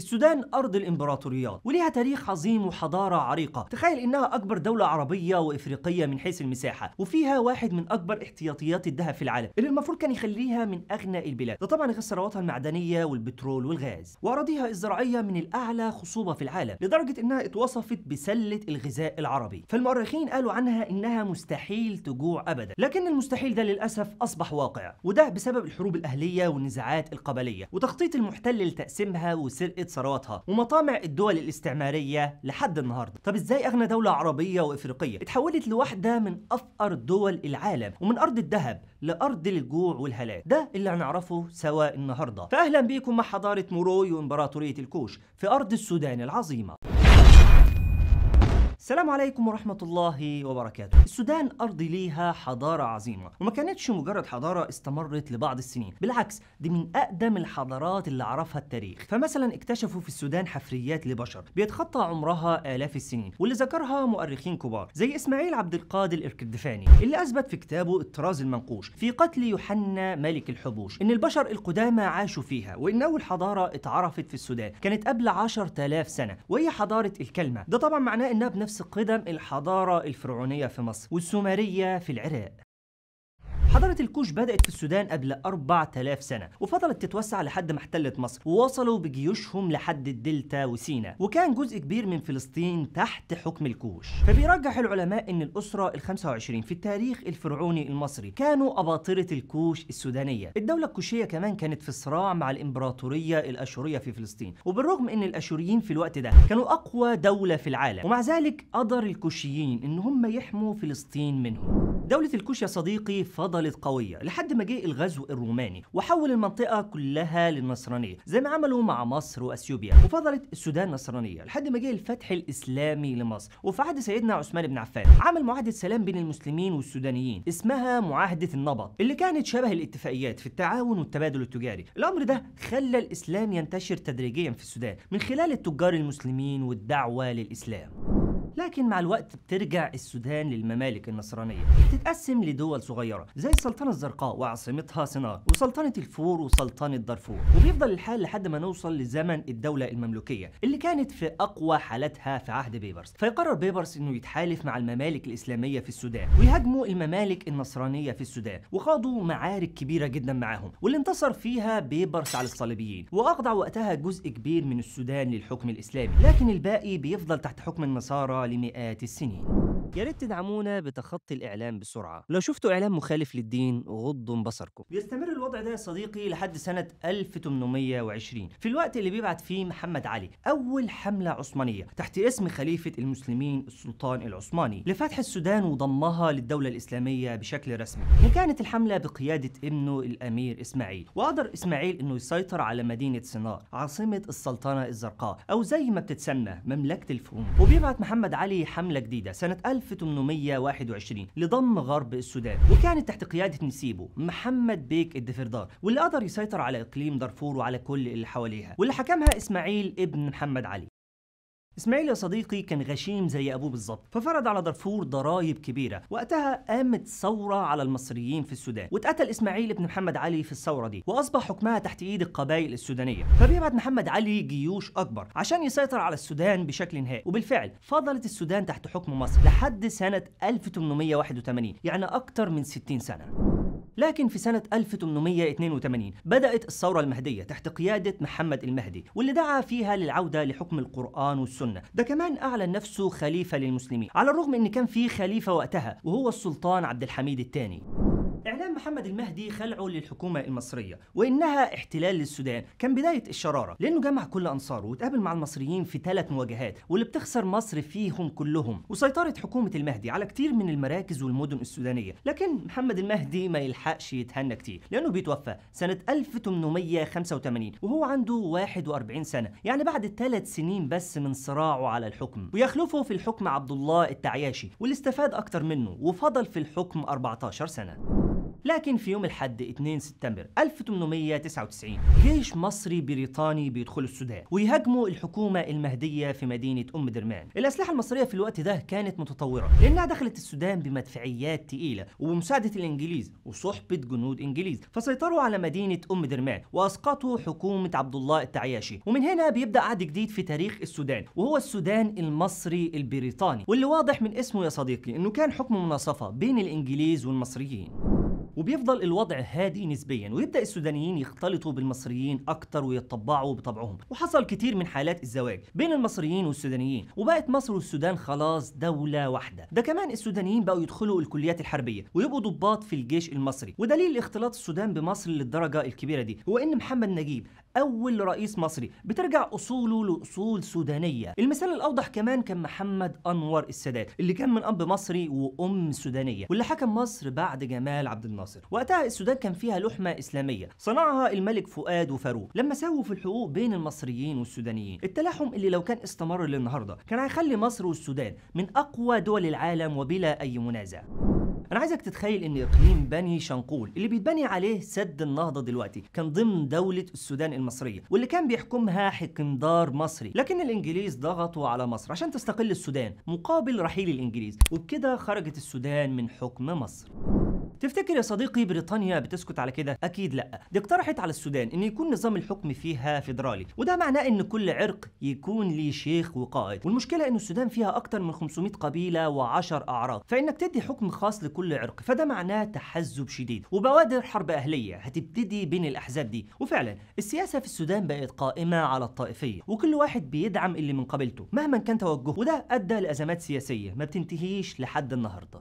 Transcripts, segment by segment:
السودان أرض الإمبراطوريات وليها تاريخ عظيم وحضارة عريقة تخيل إنها أكبر دولة عربية وإفريقية من حيث المساحة وفيها واحد من أكبر احتياطيات الذهب في العالم اللي المفروض كان يخليها من أغنى البلاد ده طبعا غير ثرواتها المعدنية والبترول والغاز وأراضيها الزراعية من الأعلى خصوبة في العالم لدرجة إنها اتوصفت بسلة الغذاء العربي فالمؤرخين قالوا عنها إنها مستحيل تجوع أبدا لكن المستحيل ده للأسف أصبح واقع وده بسبب الحروب الأهلية والنزاعات القبلية وتخطيط المحتل لتقسيمها وسرقة ثرواتها ومطامع الدول الاستعمارية لحد النهاردة طب ازاي اغنى دولة عربية وافريقية اتحولت لواحدة من افقر دول العالم ومن ارض الذهب لارض الجوع والهلاك ده اللي هنعرفه سوا النهارده فاهلا بيكم مع حضاره موروي وامبراطوريه الكوش في ارض السودان العظيمه السلام عليكم ورحمة الله وبركاته السودان أرض ليها حضارة عظيمة وما كانتش مجرد حضارة استمرت لبعض السنين بالعكس دي من أقدم الحضارات اللي عرفها التاريخ فمثلا اكتشفوا في السودان حفريات لبشر بيتخطى عمرها آلاف السنين واللي ذكرها مؤرخين كبار زي إسماعيل عبد القادر الإركدفاني اللي أثبت في كتابه الطراز المنقوش في قتل يوحنا ملك الحبوش إن البشر القدامى عاشوا فيها وإن أول حضارة اتعرفت في السودان كانت قبل 10000 سنة وهي حضارة الكلمة ده طبعا معناه إنها بنفس قدم الحضارة الفرعونية في مصر والسومرية في العراق حضارة الكوش بدأت في السودان قبل 4000 سنة وفضلت تتوسع لحد ما احتلت مصر ووصلوا بجيوشهم لحد الدلتا وسينا وكان جزء كبير من فلسطين تحت حكم الكوش فبيرجح العلماء ان الأسرة ال25 في التاريخ الفرعوني المصري كانوا أباطرة الكوش السودانية الدولة الكوشية كمان كانت في صراع مع الإمبراطورية الأشورية في فلسطين وبالرغم ان الأشوريين في الوقت ده كانوا أقوى دولة في العالم ومع ذلك قدر الكوشيين ان هم يحموا فلسطين منهم دولة الكوش يا صديقي فضل فضلت قوية لحد ما جه الغزو الروماني وحول المنطقة كلها للنصرانية زي ما عملوا مع مصر وأثيوبيا وفضلت السودان نصرانية لحد ما جه الفتح الإسلامي لمصر وفي عهد سيدنا عثمان بن عفان عمل معاهدة سلام بين المسلمين والسودانيين اسمها معاهدة النبط اللي كانت شبه الاتفاقيات في التعاون والتبادل التجاري الأمر ده خلى الإسلام ينتشر تدريجيا في السودان من خلال التجار المسلمين والدعوة للإسلام لكن مع الوقت بترجع السودان للممالك النصرانية بتتقسم لدول صغيرة زي السلطنة الزرقاء وعاصمتها سنار وسلطنة الفور وسلطنة دارفور وبيفضل الحال لحد ما نوصل لزمن الدولة المملوكية اللي كانت في أقوى حالتها في عهد بيبرس فيقرر بيبرس إنه يتحالف مع الممالك الإسلامية في السودان ويهاجموا الممالك النصرانية في السودان وخاضوا معارك كبيرة جدا معاهم واللي انتصر فيها بيبرس على الصليبيين وأخضع وقتها جزء كبير من السودان للحكم الإسلامي لكن الباقي بيفضل تحت حكم النصارى لمئات السنين يا ريت تدعمونا بتخطي الاعلام بسرعه لو شفتوا اعلام مخالف للدين غضوا بصركم بيستمر الوضع ده يا صديقي لحد سنه 1820 في الوقت اللي بيبعت فيه محمد علي اول حمله عثمانيه تحت اسم خليفه المسلمين السلطان العثماني لفتح السودان وضمها للدوله الاسلاميه بشكل رسمي وكانت الحمله بقياده ابنه الامير اسماعيل وقدر اسماعيل انه يسيطر على مدينه سيناء عاصمه السلطنه الزرقاء او زي ما بتتسمى مملكه الفهود وبيبعت محمد علي حمله جديده سنه 1821 لضم غرب السودان وكانت تحت قيادة نسيبو محمد بيك الدفردار واللي قدر يسيطر على إقليم دارفور وعلى كل اللي حواليها واللي حكمها إسماعيل ابن محمد علي اسماعيل يا صديقي كان غشيم زي ابوه بالظبط ففرض على دارفور ضرائب كبيره وقتها قامت ثوره على المصريين في السودان واتقتل اسماعيل بن محمد علي في الثوره دي واصبح حكمها تحت ايد القبائل السودانيه فبيبعت محمد علي جيوش اكبر عشان يسيطر على السودان بشكل نهائي وبالفعل فضلت السودان تحت حكم مصر لحد سنه 1881 يعني اكتر من 60 سنه لكن في سنة 1882 بدأت الثورة المهدية تحت قيادة محمد المهدي واللي دعا فيها للعودة لحكم القرآن والسنة ده كمان أعلن نفسه خليفة للمسلمين على الرغم أن كان في خليفة وقتها وهو السلطان عبد الحميد الثاني إعلان محمد المهدي خلعه للحكومة المصرية وإنها احتلال للسودان كان بداية الشرارة لأنه جمع كل أنصاره وتقابل مع المصريين في ثلاث مواجهات واللي بتخسر مصر فيهم كلهم وسيطرت حكومة المهدي على كتير من المراكز والمدن السودانية لكن محمد المهدي ما يلحقش يتهنى كتير لأنه بيتوفى سنة 1885 وهو عنده 41 سنة يعني بعد ثلاث سنين بس من صراعه على الحكم ويخلفه في الحكم عبد الله التعياشي واللي استفاد أكتر منه وفضل في الحكم 14 سنة لكن في يوم الحد 2 سبتمبر 1899 جيش مصري بريطاني بيدخل السودان ويهاجموا الحكومة المهدية في مدينة أم درمان الأسلحة المصرية في الوقت ده كانت متطورة لأنها دخلت السودان بمدفعيات تقيلة وبمساعدة الإنجليز وصحبة جنود إنجليز فسيطروا على مدينة أم درمان وأسقطوا حكومة عبد الله التعياشي ومن هنا بيبدأ عهد جديد في تاريخ السودان وهو السودان المصري البريطاني واللي واضح من اسمه يا صديقي إنه كان حكم مناصفة بين الإنجليز والمصريين وبيفضل الوضع هادي نسبيا ويبدا السودانيين يختلطوا بالمصريين اكتر ويتطبعوا بطبعهم وحصل كتير من حالات الزواج بين المصريين والسودانيين وبقت مصر والسودان خلاص دولة واحدة ده كمان السودانيين بقوا يدخلوا الكليات الحربية ويبقوا ضباط في الجيش المصري ودليل اختلاط السودان بمصر للدرجة الكبيرة دي هو ان محمد نجيب أول رئيس مصري بترجع أصوله لأصول سودانية المثال الأوضح كمان كان محمد أنور السادات اللي كان من أب مصري وأم سودانية واللي حكم مصر بعد جمال عبد الناصر وقتها السودان كان فيها لحمة إسلامية صنعها الملك فؤاد وفاروق لما ساووا في الحقوق بين المصريين والسودانيين التلاحم اللي لو كان استمر للنهاردة كان هيخلي مصر والسودان من أقوى دول العالم وبلا أي منازع انا عايزك تتخيل ان اقليم بني شنقول اللي بيتبني عليه سد النهضه دلوقتي كان ضمن دوله السودان المصريه واللي كان بيحكمها حكمدار مصري لكن الانجليز ضغطوا على مصر عشان تستقل السودان مقابل رحيل الانجليز وبكده خرجت السودان من حكم مصر تفتكر يا صديقي بريطانيا بتسكت على كده اكيد لا دي اقترحت على السودان ان يكون نظام الحكم فيها فيدرالي وده معناه ان كل عرق يكون ليه شيخ وقائد والمشكله ان السودان فيها اكتر من 500 قبيله و10 اعراق فانك تدي حكم خاص لكل عرق فده معناه تحزب شديد وبوادر حرب اهليه هتبتدي بين الاحزاب دي وفعلا السياسه في السودان بقت قائمه على الطائفيه وكل واحد بيدعم اللي من قبيلته مهما كان توجهه وده ادى لازمات سياسيه ما بتنتهيش لحد النهارده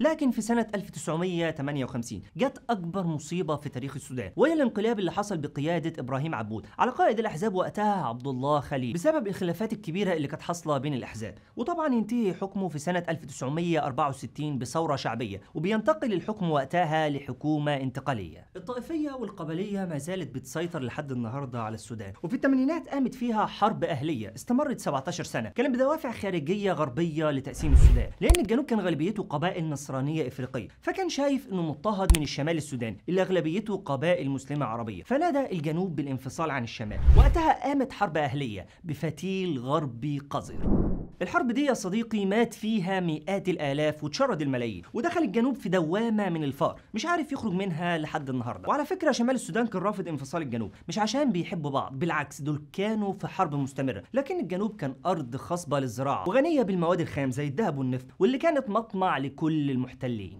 لكن في سنة 1958 جت أكبر مصيبة في تاريخ السودان وهي الانقلاب اللي حصل بقيادة إبراهيم عبود على قائد الأحزاب وقتها عبد الله خليل بسبب الخلافات الكبيرة اللي كانت حاصلة بين الأحزاب وطبعا ينتهي حكمه في سنة 1964 بثورة شعبية وبينتقل الحكم وقتها لحكومة انتقالية الطائفية والقبلية ما زالت بتسيطر لحد النهاردة على السودان وفي الثمانينات قامت فيها حرب أهلية استمرت 17 سنة كانت بدوافع خارجية غربية لتقسيم السودان لأن الجنوب كان غالبيته قبائل نصر نصرانية إفريقية فكان شايف أنه مضطهد من الشمال السوداني اللي أغلبيته قبائل مسلمة عربية فنادى الجنوب بالانفصال عن الشمال وقتها قامت حرب أهلية بفتيل غربي قذر الحرب دي يا صديقي مات فيها مئات الالاف وتشرد الملايين ودخل الجنوب في دوامه من الفقر مش عارف يخرج منها لحد النهارده وعلى فكره شمال السودان كان رافض انفصال الجنوب مش عشان بيحبوا بعض بالعكس دول كانوا في حرب مستمره لكن الجنوب كان ارض خصبه للزراعه وغنيه بالمواد الخام زي الذهب والنفط واللي كانت مطمع لكل للمحتلين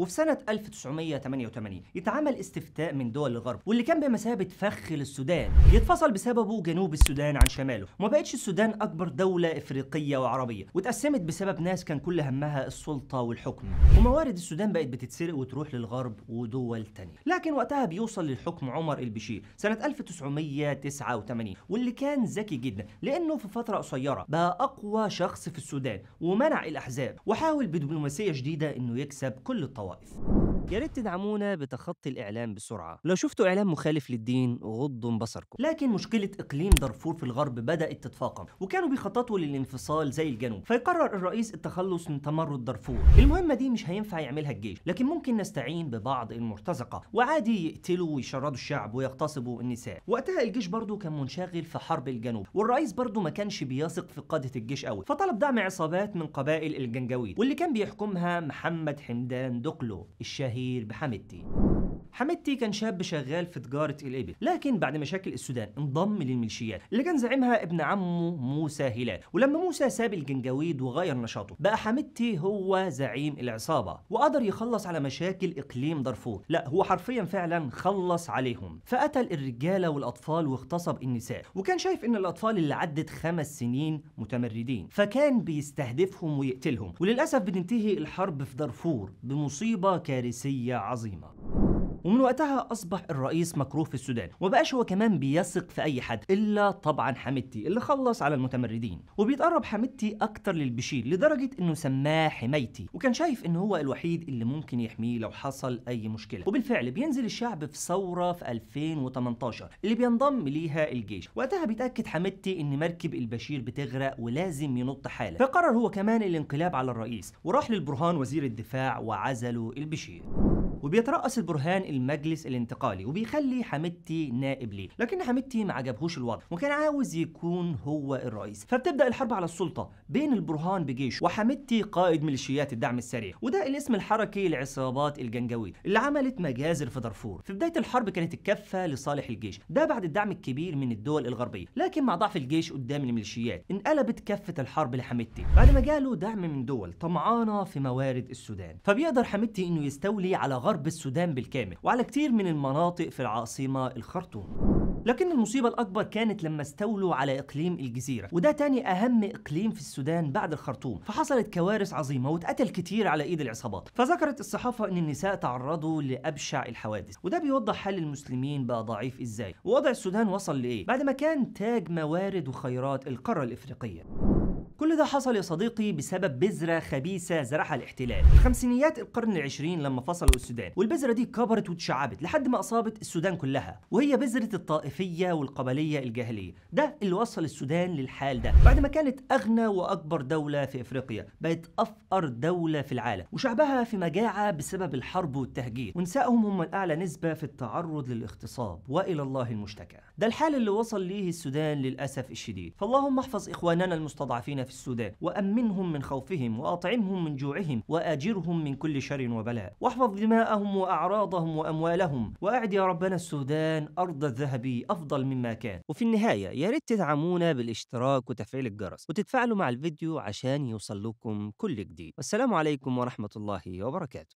وفي سنة 1988 يتعمل استفتاء من دول الغرب واللي كان بمثابة فخ للسودان يتفصل بسببه جنوب السودان عن شماله وما بقتش السودان أكبر دولة إفريقية وعربية واتقسمت بسبب ناس كان كل همها السلطة والحكم وموارد السودان بقت بتتسرق وتروح للغرب ودول تانية لكن وقتها بيوصل للحكم عمر البشير سنة 1989 واللي كان ذكي جدا لأنه في فترة قصيرة بقى أقوى شخص في السودان ومنع الأحزاب وحاول بدبلوماسية جديدة إنه يكسب كل الطوائف life. يا ريت تدعمونا بتخطي الإعلام بسرعة لو شفتوا إعلام مخالف للدين غضوا بصركم لكن مشكلة إقليم دارفور في الغرب بدأت تتفاقم وكانوا بيخططوا للانفصال زي الجنوب فيقرر الرئيس التخلص من تمرد دارفور المهمة دي مش هينفع يعملها الجيش لكن ممكن نستعين ببعض المرتزقة وعادي يقتلوا ويشردوا الشعب ويغتصبوا النساء وقتها الجيش برضه كان منشغل في حرب الجنوب والرئيس برضه ما كانش بيثق في قادة الجيش قوي فطلب دعم عصابات من قبائل الجنجويد واللي كان بيحكمها محمد حمدان دقلو الشاهي جماهير بحمدتي حميدتي كان شاب شغال في تجارة الإبل لكن بعد مشاكل السودان انضم للميليشيات اللي كان زعيمها ابن عمه موسى هلال ولما موسى ساب الجنجويد وغير نشاطه بقى حميدتي هو زعيم العصابة وقدر يخلص على مشاكل إقليم دارفور لا هو حرفيا فعلا خلص عليهم فقتل الرجالة والأطفال واغتصب النساء وكان شايف إن الأطفال اللي عدت خمس سنين متمردين فكان بيستهدفهم ويقتلهم وللأسف بتنتهي الحرب في دارفور بمصيبة كارثية عظيمة ومن وقتها أصبح الرئيس مكروه في السودان وبقاش هو كمان بيثق في أي حد إلا طبعا حميدتي اللي خلص على المتمردين وبيتقرب حميدتي أكتر للبشير لدرجة إنه سماه حمايتي وكان شايف إن هو الوحيد اللي ممكن يحميه لو حصل أي مشكلة وبالفعل بينزل الشعب في ثورة في 2018 اللي بينضم ليها الجيش وقتها بيتأكد حميدتي إن مركب البشير بتغرق ولازم ينط حالا فقرر هو كمان الانقلاب على الرئيس وراح للبرهان وزير الدفاع وعزله البشير وبيترأس البرهان المجلس الانتقالي وبيخلي حميدتي نائب ليه لكن حميدتي ما عجبهوش الوضع وكان عاوز يكون هو الرئيس فبتبدا الحرب على السلطه بين البرهان بجيش وحميدتي قائد ميليشيات الدعم السريع وده الاسم الحركي لعصابات الجنجويد اللي عملت مجازر في دارفور في بدايه الحرب كانت الكفه لصالح الجيش ده بعد الدعم الكبير من الدول الغربيه لكن مع ضعف الجيش قدام الميليشيات انقلبت كفه الحرب لحميدتي بعد ما جاله دعم من دول طمعانه في موارد السودان فبيقدر حميدتي انه يستولي على غرب غرب السودان بالكامل وعلى كتير من المناطق في العاصمة الخرطوم لكن المصيبة الأكبر كانت لما استولوا على إقليم الجزيرة وده تاني أهم إقليم في السودان بعد الخرطوم فحصلت كوارث عظيمة واتقتل كتير على إيد العصابات فذكرت الصحافة إن النساء تعرضوا لأبشع الحوادث وده بيوضح حال المسلمين بقى ضعيف إزاي ووضع السودان وصل لإيه بعد ما كان تاج موارد وخيرات القارة الإفريقية كل ده حصل يا صديقي بسبب بذرة خبيثة زرعها الاحتلال في خمسينيات القرن العشرين لما فصلوا السودان والبذرة دي كبرت وتشعبت لحد ما أصابت السودان كلها وهي بذرة الطائفية والقبلية الجاهلية ده اللي وصل السودان للحال ده بعد ما كانت أغنى وأكبر دولة في إفريقيا بقت أفقر دولة في العالم وشعبها في مجاعة بسبب الحرب والتهجير ونسائهم هم الأعلى نسبة في التعرض للاغتصاب وإلى الله المشتكى ده الحال اللي وصل ليه السودان للأسف الشديد فاللهم احفظ إخواننا المستضعفين في السودان وأمنهم من خوفهم وأطعمهم من جوعهم وأجرهم من كل شر وبلاء واحفظ دماءهم وأعراضهم وأموالهم وأعد يا ربنا السودان أرض الذهب أفضل مما كان وفي النهاية يا ريت تدعمونا بالاشتراك وتفعيل الجرس وتتفاعلوا مع الفيديو عشان يوصل لكم كل جديد والسلام عليكم ورحمة الله وبركاته